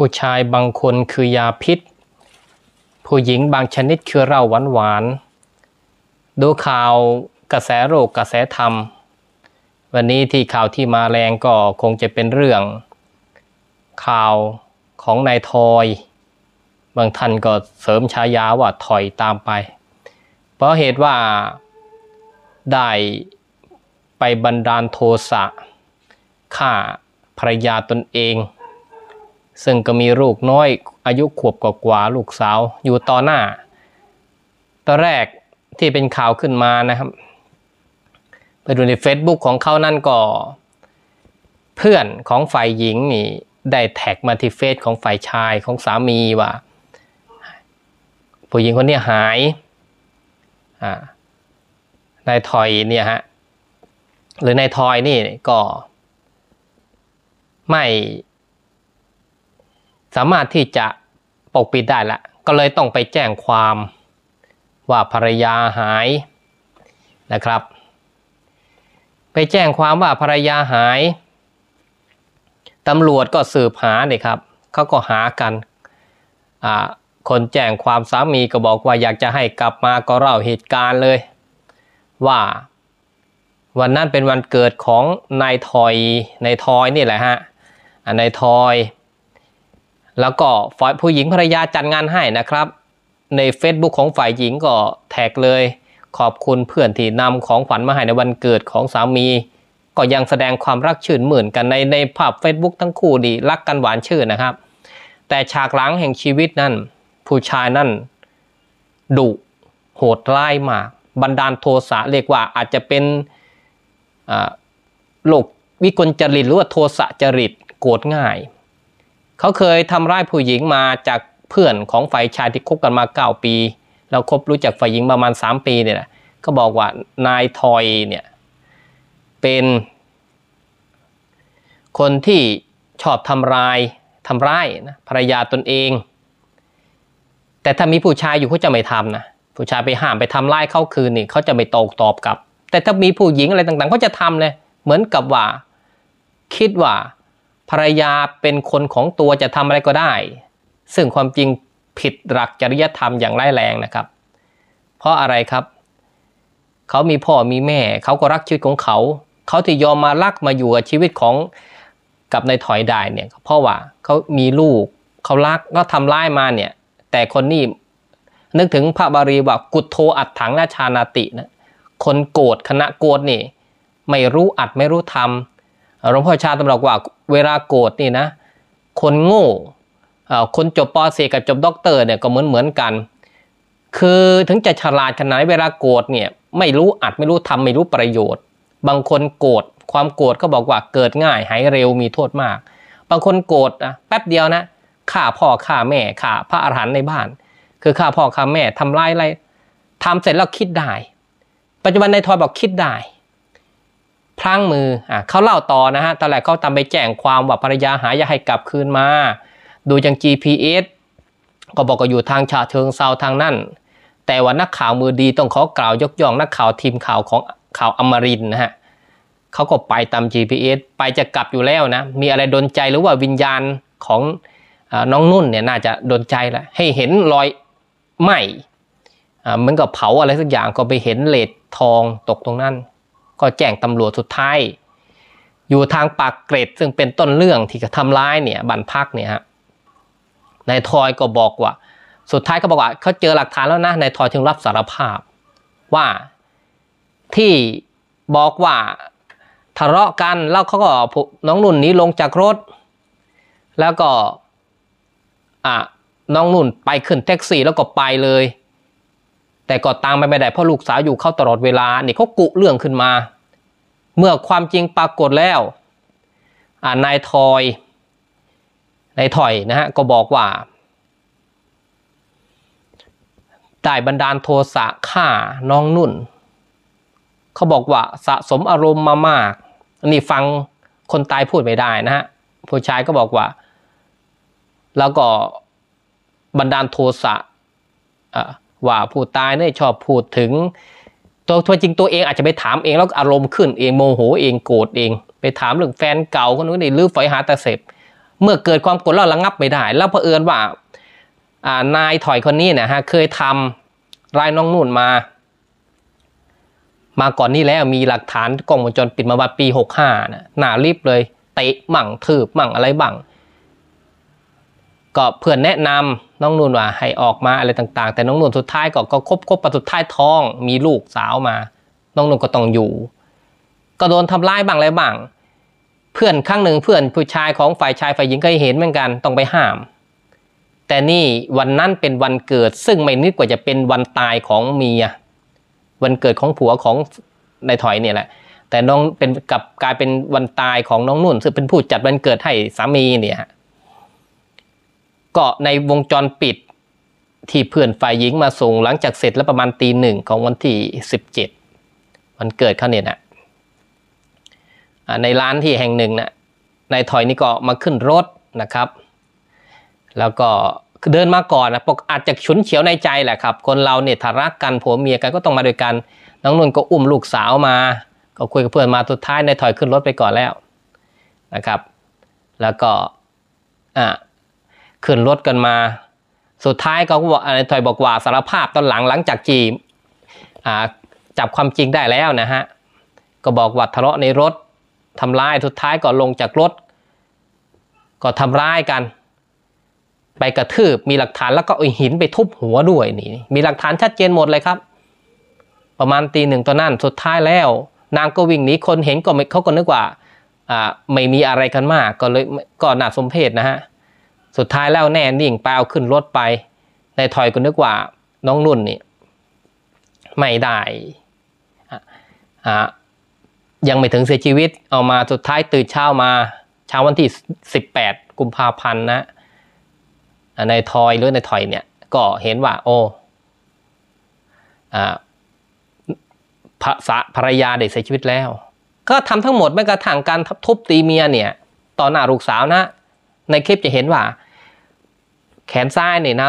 ผู้ชายบางคนคือยาพิษ ผู้หญิงบางชนิดคือเหล้าหวานหวานดูข่าวกระแสโรคกระแสธรรม วันนี้ที่ข่าวที่มาแรงก็คงจะเป็นเรื่อง ข่าวของนายทอย บางท่านก็เสริมฉายาว่าถอยตามไป เพราะเหตุว่าได้ไปบันดาลโทสะฆ่าภรรยาตนเองซึ่งก็มีลูกน้อยอายุขวบกว่าลูกสาวอยู่ต่อหน้าตอนแรกที่เป็นข่าวขึ้นมานะครับไปดูใน Facebook ของเขานั่นก็เพื่อนของฝ่ายหญิงนี่ได้แท็กมาที่เฟซของฝ่ายชายของสามีว่าผู้หญิงคนนี้หายนายทอยเนี่ยฮะหรือนายทอยนี่ก็ไม่สามารถที่จะปกปิดได้ละก็เลยต้องไปแจ้งความว่าภรรยาหายนะครับ ไปแจ้งความว่าภรรยาหายตำรวจก็สืบหาเนี่ยครับเขาก็หากันคนแจ้งความสามีก็บอกว่าอยากจะให้กลับมาก็เล่าเหตุการณ์เลย ว่าวันนั้นเป็นวันเกิดของนายทอยนายทอยนี่แหละฮะนายทอยแล้วก็ฝ่ายผู้หญิงภรรยาจัดงานให้นะครับ ใน Facebook ของฝ่ายหญิงก็แท็กเลย ขอบคุณเพื่อนที่นำของขวัญมาให้ในวันเกิดของสามี ก็ยังแสดงความรักชื่นหมื่นกันในในภาพ Facebook ทั้งคู่ดีรักกันหวานชื่นนะครับ แต่ฉากหลังแห่งชีวิตนั้น ผู้ชายนั่นดุโหดร้ายมากบันดาลโทสะเรียกว่าอาจจะเป็นโรควิกลจริตหรือว่าโทสะจริตโกรธง่ายเขาเคยทำร้ายผู้หญิงมาจากเพื่อนของฝ่ายชายที่คบกันมา 9 ปีเราคบรู้จักฝ่ายหญิงประมาณ 3 ปีเนี่ยนะก็บอกว่านายทอยเนี่ยเป็นคนที่ชอบทำร้ายทำร้ายนะภรรยาตนเอง แต่ถ้ามีผู้ชายอยู่เขาจะไม่ทำนะผู้ชายไปห้ามไปทำร้ายเขาคืนนี่เขาจะไม่ตกตอบกลับ แต่ถ้ามีผู้หญิงอะไรต่างๆเขาจะทำเลยเหมือนกับว่าคิดว่าภรรยาเป็นคนของตัวจะทำอะไรก็ได้ ซึ่งความจริงผิดหลักจริยธรรมอย่างร้ายแรงนะครับ เพราะอะไรครับเขามีพ่อมีแม่เขาก็รักชีวิตของเขาเขาที่ยอมมารักมาอยู่กับชีวิตของกับในถอยได้เนี่ยเพราะว่าเขามีลูกเขารักก็ทำร้ายมาเนี่ย แต่คนนี้นึกถึงพระบาลีว่ากุโทอัดถังราชานาตินะคนโกรธคณะโกรธนี่ ไม่รู้อัดไม่รู้ทำหลวงพ่อชาตำบอกว่าเวลาโกรธนี่นะคนโง่คนจบปเสกับจบด็อกเตอร์เนี่ยก็เหมือนเหมือนกัน คือถึงจะฉลาดขนาดเวลาโกรธเนี่ยไม่รู้อัดไม่รู้ทำไม่รู้ประโยชน์ บางคนโกรธความโกรธก็บอกว่าเกิดง่ายหายเร็วมีโทษมาก บางคนโกรธนะแป๊บเดียวนะฆ่าพ่อฆ่าแม่ฆ่าพระอรหันต์ในบ้าน คือฆ่าพ่อฆ่าแม่ทำร้ายอะไรทำเสร็จแล้วคิดได้ ปัจจุบันในทอยบอกคิดได้ลั้งมือ อ่ะเขาเล่าต่อนะฮะตอนแรกเขาทำไปแจ้งความว่าภรรยาหายาให้กลับคืนมา ดูจาก GPS ก็บอกก็อยู่ทางชาเชิงเซาทางนั่นแต่ว่านักข่าวมือดีต้องขอกล่าวยกย่องนักข่าวทีมข่าวของข่าวอมรินนะฮะเขาก็ไปตาม GPS ไปจะกลับอยู่แล้วนะ มีอะไรดนใจหรือว่าวิญญาณของน้องนุ่นเนี่ยน่าจะดนใจละ ให้เห็นรอยไหมเหมือนกับเผาอะไรสักอย่าง ก็ไปเห็นเลดทองตกตรงนั้นก็แจ้งตำรวจสุดท้ายอยู่ทางปากเกร็ดซึ่งเป็นต้นเรื่องที่กระทำร้ายเนี่ยบันพักเนี่ยฮะนายทอยก็บอกว่า สุดท้ายก็บอกว่าเขาเจอหลักฐานแล้วนะนายทอยถึงรับสารภาพว่าที่บอกว่าทะเลาะกันแล้วเขาก็น้องนุ่นนี้ลงจากรถ แล้วก็อ่ะน้องนุ่นไปขึ้นแท็กซี่แล้วก็ไปเลยแต่ก็ตามไปไม่ได้เพราะลูกสาวอยู่เข้าตลอดเวลาเนี่ยเขากุเรื่องขึ้นมา เมื่อความจริงปรากฏแล้วนายทอยนายถอยนะฮะก็บอกว่าได้บันดาลโทสะฆ่าน้องนุ่นเขาบอกว่าสะสมอารมณ์มามากอันนี้ฟังคนตายพูดไม่ได้นะฮะผู้ชายก็บอกว่า แล้วก็บันดาลโทสะว่าผู้ตายเนี่ยชอบพูดถึง ตัวตัวจริงตัวเองอาจจะไปถามเองแล้วอารมณ์ขึ้นเองโมโห เองโกรธเอง ไปถามเรื่องแฟนเก่าคนนู้นนี่หรือฝอยหาตาเสพเมื่อเกิดความโกรธแล้วระงับไม่ได้ แล้วเผอิญว่านายถอยคนนี้นะฮะเคยทำรายน้องนุ่นมา มาก่อนนี่แล้วมีหลักฐานกล้องวงจรปิดมาวัดปีหกห้านะหนารีบเลยเตะมั่งถืบมั่งอะไรบ้างก็เพื่อนแนะนำน้องนุ่นว่าให้ออกมาอะไรต่างๆ แต่น้องนุ่นสุดท้ายก็ก็คบคบประสุดท้ายท้อง มีลูกสาวมา น้องนุ่นก็ต้องอยู่ ก็โดนทำร้ายบ้างอะไรบ้างเพื่อนข้างหนึ่งเพื่อนผู้ชายของฝ่ายชายฝ่ายหญิงเคยเห็นเหมือนกันต้องไปห้าม แต่นี่วันนั้นเป็นวันเกิดซึ่งไม่นึกว่าจะเป็นวันตายของเมียวันเกิดของผัวของนายถอยเนี่ยแหละ แต่น้องเป็นกับกลายเป็นวันตายของน้องนุ่น ซึ่งเป็นผู้จัดวันเกิดให้สามีเนี่ยฮะเกาะในวงจรปิดที่เพื่อนฝ่ายหญิงมาส่งหลังจากเสร็จแล้วประมาณตีหนึ่งของวันที่ 17มันเกิดเขาเนี่ยนะในร้านที่แห่งหนึ่งนะนายถอยนี่ก็มาขึ้นรถนะครับ แล้วก็เดินมาก่อนนะปกอาจจะฉุนเฉียวในใจแหละครับ คนเราเนี่ยถารักกันผัวเมียกันก็ต้องมาด้วยกัน น้องนุ่นก็อุ้มลูกสาวมาก็คุยกับเพื่อนมาสุดท้ายนายถอยขึ้นรถไปก่อนแล้วนะครับ แล้วก็อ่าขึ้นรถกันมา สุดท้ายก็บอกอะไรถอยบอกว่าสารภาพตอนหลังหลังจากจีจับความจริงได้แล้วนะฮะ ก็บอกว่าทะเลาะในรถทำร้าย สุดท้ายก็ลงจากรถ ก็ทำร้ายกัน ไปกระทืบมีหลักฐานแล้วก็เอาหินไปทุบหัวด้วยนี่มีหลักฐานชัดเจนหมดเลยครับ ประมาณตีหนึ่งตอนนั้นสุดท้ายแล้ว นางก็วิ่งหนีคนเห็นก็เขาก็นึกว่า ไม่มีอะไรกันมากก็เลยก็น่าสมเพชนะฮะสุดท้ายแล้วแน่นิ่งไปเอาขึ้นรถไป ในถอยก็นึกว่าน้องนุ่นนี่ไม่ได้ ยังไม่ถึงเสียชีวิต เอามาสุดท้ายตื่นเช้ามาเช้าวันที่ 18กุมภาพันธ์นะใน ทอย หรือในถอยเนี่ย ก็เห็นว่าโอ้ภะษาภรรยาเด้เสียชีวิตแล้ว ก็ทำทั้งหมดไม่กระทั่งการทุบตีเมียเนี่ยตอนหน้าลูกสาวนะ ในคลิปจะเห็นว่าแขนซ้ายเนี่ยนะ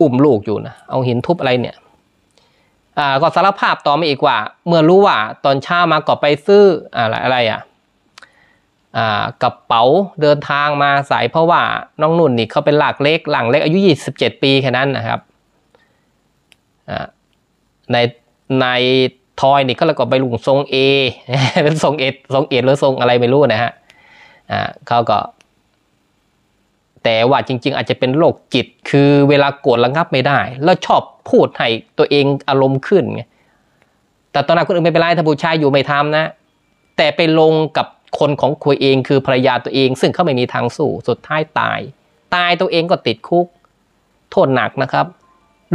อุ้มลูกอยู่นะ เอาหินทุบอะไรเนี่ยอ่าก็สารภาพต่อมาอีกว่า เมื่อรู้ว่าตอนเช้ามาก็ไปซื้ออะไรอะไรอ่ะกระเป๋าเดินทางมาสายเพราะว่าน้องนุ่นนี่เขาเป็นหลักเล็กหลังเล็กอายุ27 ปีแค่นั้นนะครับ ในในทอยนี่ก็แล้วก็ไปลุงทรงเอเป็นทรงเอ ทรงเอหรือทรงอะไรไม่รู้นะฮะเขาก็แต่ว่าจริงๆอาจจะเป็นโรคจิตคือเวลาโกรธระงับไม่ได้ แล้วชอบพูดให้ตัวเองอารมณ์ขึ้นไงแต่ตอนนั้นคนอื่นไม่เป็นไรถ้าผู้ชายอยู่ไม่ทำนะ แต่ไปลงกับคนของคุยเองคือภรรยาตัวเอง ซึ่งเขาไม่มีทางสู้สุดท้ายตาย ตายตัวเองก็ติดคุก โทษหนักนะครับ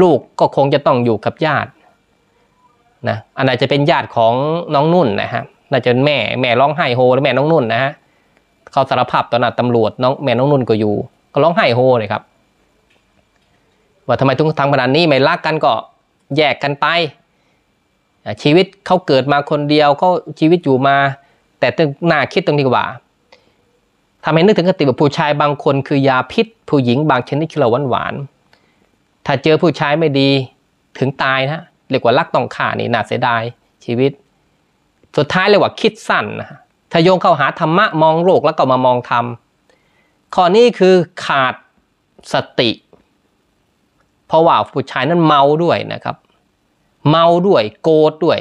ลูกก็คงจะต้องอยู่กับญาตินะอันไหนจะเป็นญาติของน้องนุ่นนะฮะน่าจะแม่แม่ร้องไห้โฮแล้วแม่น้องนุ่นนะฮะเขาสารภาพต่อหน้าตำรวจน้องแม่น้องนุ่นก็อยู่ร้องไห้โฮเลยครับว่าทำไมต้องทำขนาดนี้ไม่รักกันก็แยกกันไป ชีวิตเขาเกิดมาคนเดียวก็ชีวิตอยู่มาแต่ต้องน่าคิดตรงนี้ว่าทำให้นึกถึงคติแบผู้ชายบางคนคือยาพิษผู้หญิงบางชนิดคือเราหวานหวาน ถ้าเจอผู้ชายไม่ดีถึงตายนะเรียกว่ารักต้องฆ่านี่น่าเสียดายชีวิตสุดท้ายเรียกว่าคิดสั้นนะถ้าโยงเข้าหาธรรมะมองโลกแล้วก็มามองธรรมข้อนี้คือขาดสติเพราะว่าผู้ชายนั้นเมาด้วยนะครับ เมาด้วยโกรธด้วย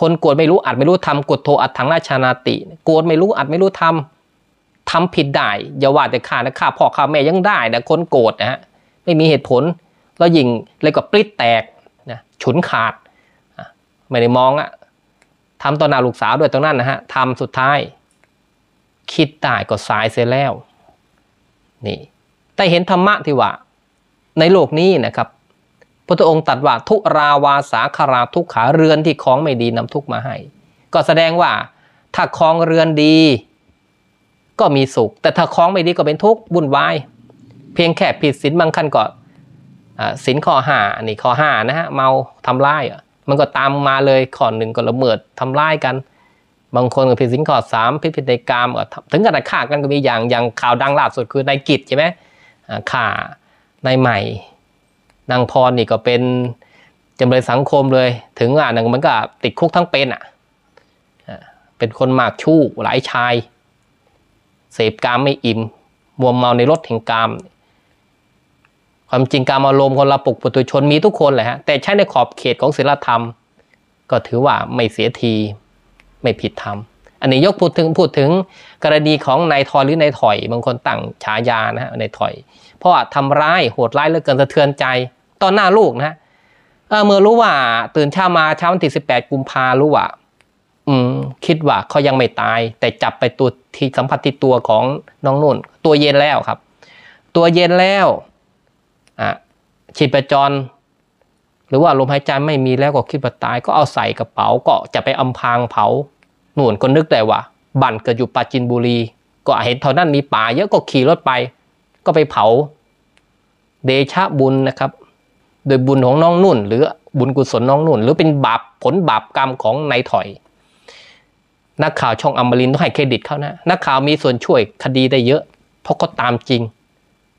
คนโกรธไม่รู้อัดไม่รู้ทำกดโทอัดทางราชานาติโกรธไม่รู้ อัดไม่รู้ทำทำผิดได้อย่าว่าแต่ขาดนะข้าพ่อข้าแม่ยังได้นะคนโกรธนะฮะไม่มีเหตุผล แล้วยิงเลยก็ปลิดแตกนะฉุนขาด ไม่ได้มองอะทำต่อหน้าลูกสาวด้วยตรงนั้นนะฮะทำสุดท้ายคิดได้ก็สายเสียแล้วนี่แต่เห็นธรรมะที่ว่าในโลกนี้นะครับ พระองค์ตัดว่าทุราวาสาคาราทุกขาเรือนที่คล้องไม่ดีนำทุกมาให้ก็แสดงว่าถ้าคล้องเรือนดี ก็มีสุข แต่ถ้าคล้องไม่ดีก็เป็นทุกข์วุ่นวายเพียงแค่ผิดศีลบางขั้นก็ศีลข้อห้าอันนี้ข้อห้านะฮะเมาทำร้ายมันก็ตามมาเลยข้อหนึ่งก็ละเมิดทำร้ายกันบางคนก็ผิดสินขอดสามผิดผิดในกรรมถึงกนบฆ่ากันก็มีอย่างอย่างข่าวดังล่าสุดคือนายกิจใช่ไหมฆ่า นายใหม่นางพรนี่ก็เป็นจำเลยสังคมเลยถึงอ่ะนางมันก็ติดคุกทั้งเป็นอ่ะเป็นคนหมากชู้หลายชายเสพกามไม่อิ่มมัวเมาในรถแห่งกาม ความจริงการอารมณ์คนละปุกปุตุชนมีทุกคนแหละฮะแต่ใช้ในขอบเขตของศีลธรรม ก็ถือว่าไม่เสียทีไม่ผิดธรรม อันนี้ยกพูดถึงพูดถึง กรณีของนายทอยหรือนายถอย บางคนตั้งฉายานะฮะนายถอย เพราะว่าทำร้ายโหดร้ายเหลือเกินสะเทือนใจตอนหน้าลูกนะเมื่อรู้ว่าตื่นเช้ามาเช้าวันที่สิบแปดกุมภารู้ว่า อืมคิดว่าเขายังไม่ตาย แต่จับไปตัวที่สัมผัสที่ตัวของน้องนุ่น ตัวเย็นแล้วครับ ตัวเย็นแล้วอ่ะชีพจร หรือว่าลมหายใจไม่มีแล้วก็คิดว่าตายก็เอาใส่กระเป๋าก็จะไปอำพางเผาหน่วนก็นึกแต่ว่าบั่นเกิดอยู่ปาจินบุรีก็เห็นเท่านั้นมีป่าเยอะก็ขี่รถไป ก็ไปเผาเดชะบุญนะครับ โดยบุญของน้องนุ่น หรือบุญกุศลน้องนุ่น หรือเป็นบาปผลบาปกรรมของนายถอยนักข่าวช่องอมรินต้องให้เครดิตเขานะนักข่าวมีส่วนช่วยคดีได้เยอะเพราะเขาตามจริง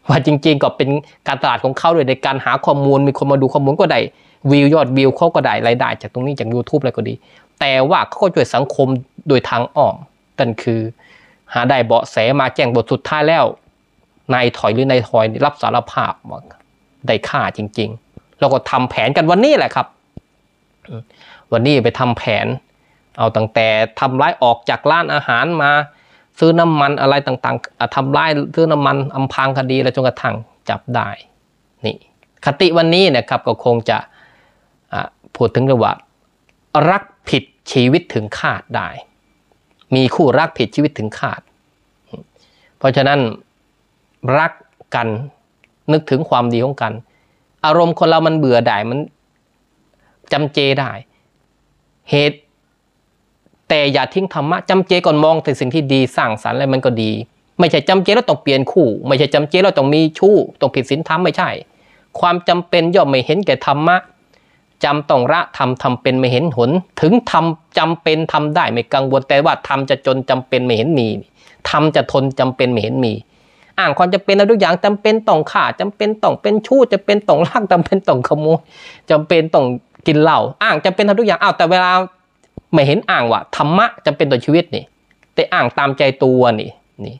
ว่าจริงๆก็เป็นการตลาดของเขาเลยในการหาข้อมูล มีคนมาดูข้อมูลก็ได้วิวยอดวิวเขาก็ได้รายได้ จากตรงนี้จาก YouTube อะไรก็ดีแต่ว่าเขาก็ช่วยสังคมโดยทางอ้อมนั่นคือ หาได้เบาะแสมาแจ้งบทสุดท้ายแล้ว นายถอยหรือนายถอยรับสารภาพาได้ฆ่าจริงๆแล้วก็ทำแผนกันวันนี้แหละครับ วันนี้ไปทำแผนเอาตั้งแต่ทำร้ายออกจากร้านอาหารมา ซื้อน้ำมันอะไรต่าง ๆ ทำร้ายซื้อน้ำมันอำพางคดีแล้วจนกระทั่งจับได้ นี่คติวันนี้นะครับ ก็คงจะพูดถึงเรื่องว่ารักผิดชีวิตถึงขาดได้ มีคู่รักผิดชีวิตถึงขาด เพราะฉะนั้นรักกันนึกถึงความดีของกัน อารมณ์คนเรามันเบื่อได้มันจำเจได้ เหตุ แต่อย่าทิ้งธรรมะจำเจก่อนมองแต่สิ่งที่ดีสร้างสรรค์อะไรมันก็ดี ไม่ใช่จำเจแล้วต้องเปลี่ยนคู่ ไม่ใช่จำเจแล้วต้องมีชู้ต้องผิดศีลธรรมไม่ใช่ ความจำเป็นย่อมไม่เห็นแก่ธรรมะจำต้องระทำทำเป็นไม่เห็นหน ถึงทำจำเป็นทำได้ ไม่กังวลแต่ว่าทำจะจนจำเป็นไม่เห็นมีทำจะทนจำเป็นไม่เห็นมี อ่างความจำเป็นอะไรทุกอย่างจำเป็นต้องฆ่าจำเป็นต้องเป็นชู้จะเป็นต้องลักจำเป็นต้องขโมยจำเป็นต้องกินเหล้าอ่างจำเป็นทุกอย่างอ้าวแต่เวลาไม่เห็นอ่างว่าธรรมะจำเป็นต่อชีวิตนี่ แต่อ่างตามใจตัวนี่นี่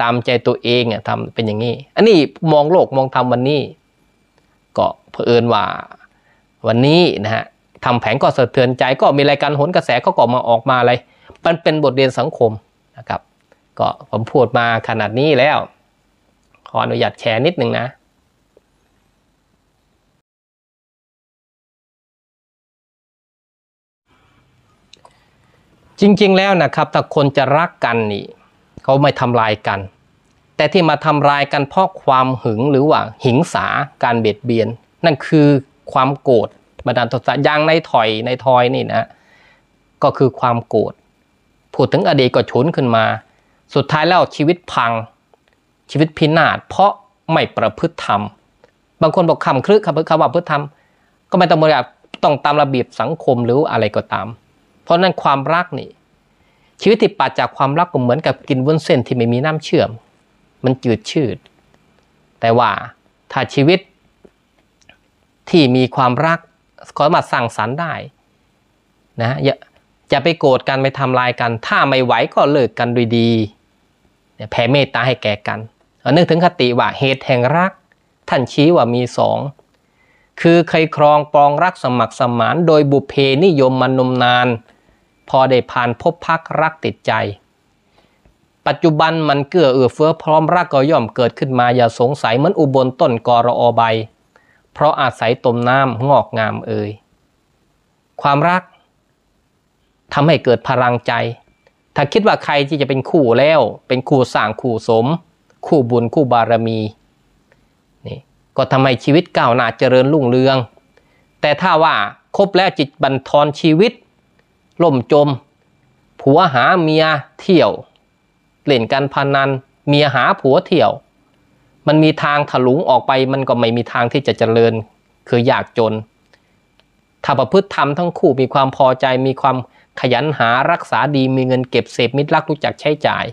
ตามใจตัวเองอ่ะทำเป็นอย่างนี้อันนี้มองโลกมองธรรมวันนี้ก็เผอิญว่าวันนี้นะฮะทำแผงก็สะเทือนใจก็มีรายการหนกระแสเขาก่อมาออกมาอะไรมันเป็นบทเรียนสังคมนะครับ ก็ผมพูดมาขนาดนี้แล้ว ขออนุญาตแชร์นิดนึงนะ จริงๆแล้วนะครับ ถ้าคนจะรักกันนี่ เขาไม่ทำลายกัน แต่ที่มาทำลายกันเพราะความหึงหรือว่าหิงสาการเบียดเบียนนั่นคือความโกรธบันดาลโทสะยังในถอยในถอยนี่นะก็คือความโกรธพูดถึงอดีตก็ฉุนขึ้นมา สุดท้ายแล้วชีวิตพังชีวิตพินาศเพราะ ไม่ประพฤติธรรม บางคนบอกคำคลึกคำคำว่าพฤติธรรม ก็ไม่ต้องแบบต้องตามระเบียบสังคมหรืออะไรก็ตาม เพราะนั้นความรักนี่ ชีวิตที่ปราศจากความรักก็เหมือนกับกินวุ้นเส้นที่ไม่มีน้ำเชื่อม มันจืดชืดแต่ว่าถ้าชีวิตที่มีความรักสามารถสั่งสรรได้นะอย่าจะไปโกรธกันไปทำลายกัน ถ้าไม่ไหวก็เลิกกันด้วยดีแผ่เมตตาให้แก่กันนึกถึงคติว่าเหตุแห่งรักท่านชี้ว่ามีสอง คือเคยครองปองรักสมัครสมาน โดยบุเพนิยมมานมนาน พอได้ผ่านพบพักรักติดใจ ปัจจุบันมันเกื้อเอื้อเฟื้อพร้อมรักก็ย่อมเกิดขึ้นมาอย่าสงสัยเหมือนอุบลต้นกรออใบเพราะอาศัยตมน้ำงอกงามเอ่ยความรักทำให้เกิดพลังใจ ถ้าคิดว่าใครที่จะเป็นคู่แล้วเป็นคู่สร้างคู่สม คู่บุญคู่บารมีนี่ก็ทำให้ชีวิตก้าวหน้าเจริญรุ่งเรือง แต่ถ้าว่าคบแล้วจิตบันทอนชีวิต ล่มจมผัวหาเมียเที่ยวเล่นกันพานัน เมียหาผัวเที่ยวมันมีทางถลุงออกไปมันก็ไม่มีทางที่จะเจริญ คืออยากจนถ้าประพฤติธรรมทั้งคู่มีความพอใจมีความขยันหารักษาดีมีเงินเก็บเสพมิตรรักรู้จักใช้จ่าย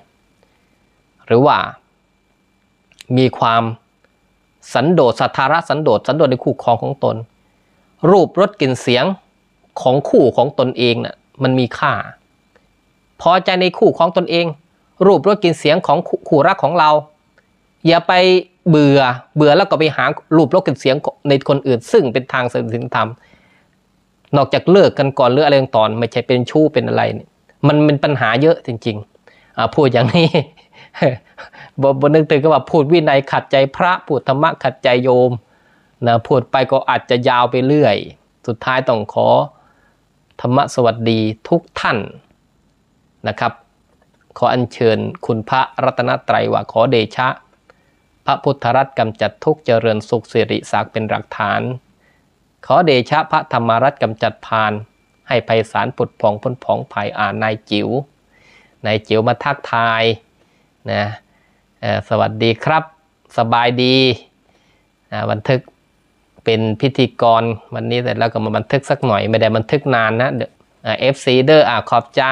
หรือว่า มีความ สันโดษสัทธาระสันโดษสันโดษในคู่ครองของตน รูปรสกลิ่นเสียงของคู่ของตนเองนะ่ะมันมีค่า พอใจในคู่ของตนเอง รูปรสกลิ่นเสียงของคู่รักของเราอย่าไปเบื่อ เบื่อแล้วก็ไปหารูปลกกเสียงในคนอื่นซึ่งเป็นทางเสริมิ่งธรรม นอกจากเลิกกันก่อนหรืออะไรต่อนไม่ใช่เป็นชู้เป็นอะไร มันเป็นปัญหาเยอะจริงๆอพูดอย่างนี้บบนึกถึงก็ว่าพูดวินัยขัดใจพระพูดธรรมะขัดใจโยมนะพูดไปก็อาจจะยาวไปเรื่อย สุดท้ายต้องขอ ธรรมะสวัสดีทุกท่านนะครับ ขออัญเชิญคุณพระรัตนตรัยว่าขอเดชะพระพุทธรัตน์กำจัดทุกเจริญสุขสิริสักเป็นหลักฐาน ขอเดชะพระธรรมรัตน์กำจัดพาน ให้ไพศาลปุดผ่องพ้นผ่องภายอ่านนายจิ๋วนายจิ๋วมาทักทายนะสวัสดีครับสบายดีบันทึกเป็นพิธีกรวันนี้เสร็จแล้วก็มาบันทึกสักหน่อยไม่ได้บันทึกนานนะเอฟซีเดอร์ขอบใจ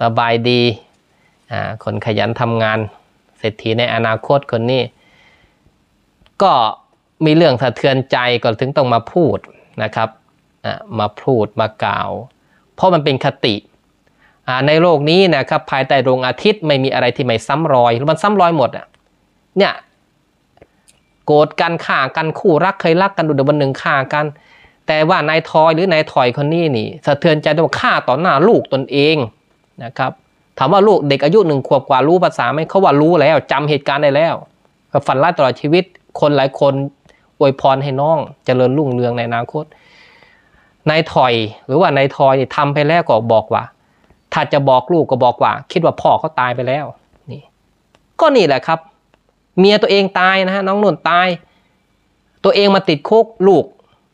สบายดีคนขยันทำงานเศรษฐีในอนาคตคนนี้ ก็มีเรื่องสะเทือนใจก่อนถึงต้องมาพูดนะครับมาพูดมากล่าว เพราะมันเป็นคติในโลกนี้นะครับภายใต้ดวงอาทิตย์ไม่มีอะไรที่ไม่ซ้ำรอยมันซ้ำรอยหมดอ่ะเนี่ยโกรธกันข่ากันคู่รักเคยรักกันดูเดือวันหนึ่งข่ากัน แต่ว่านายทอยหรือนายถอยคนนี้นี่สะเทือนใจด้วยฆ่าต่อหน้าลูกตนเองนะครับถามว่าลูกเด็กอายุหนึ่งขวบกว่ารู้ภาษาไหมเขาว่ารู้แล้ว จำเหตุการณ์ได้แล้ว ฝันร้ายตลอดชีวิต คนหลายคนอวยพรให้น้องจเจริญรุ่งเรืองในอนาคตนายถอยหรือว่านายทอยนี่ทำไปแล้วก็บอกว่า ถ้าจะบอกลูกก็บอกว่า คิดว่าพ่อเขาตายไปแล้ว นี่ ก็นี่แหละครับ เมียตัวเองตายนะฮะน้องนุ่นตายตัวเองมาติดคุกลูก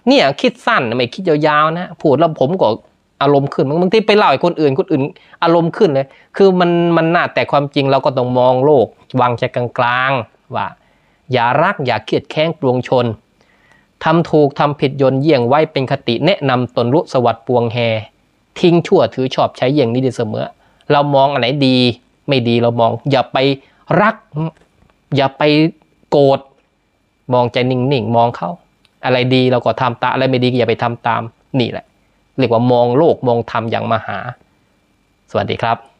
เนี่ยคิดสั้นไม่คิดยาวๆนะพูดแล้วผมก็อารมณ์ขึ้นบางทีไปเล่าให้คนอื่นคนอื่น อารมณ์ขึ้นเลยคือมันมันน่าแต่ความจริงเราก็ต้องมองโลกวางใจกลางๆว่าอย่ารักอย่าเกลียดแค้งปวงชนทำถูก ทำผิดยนเยี่ยงไว้เป็นคติแนะนำตนรุสวัสดปวงแฮทิ้งชั่วถือชอบใช้เยี่ยงนี้ดีเสมอ เรามองอะไรดีไม่ดีเรามอง อย่าไปรักอย่าไปโกรธมองใจนิ่งๆ มองเขาอะไรดีเราก็ทำตามอะไรไม่ดีอย่าไปทำตามนี่แหละเรียกว่ามองโลกมองธรรมอย่างมหา สวัสดีครับ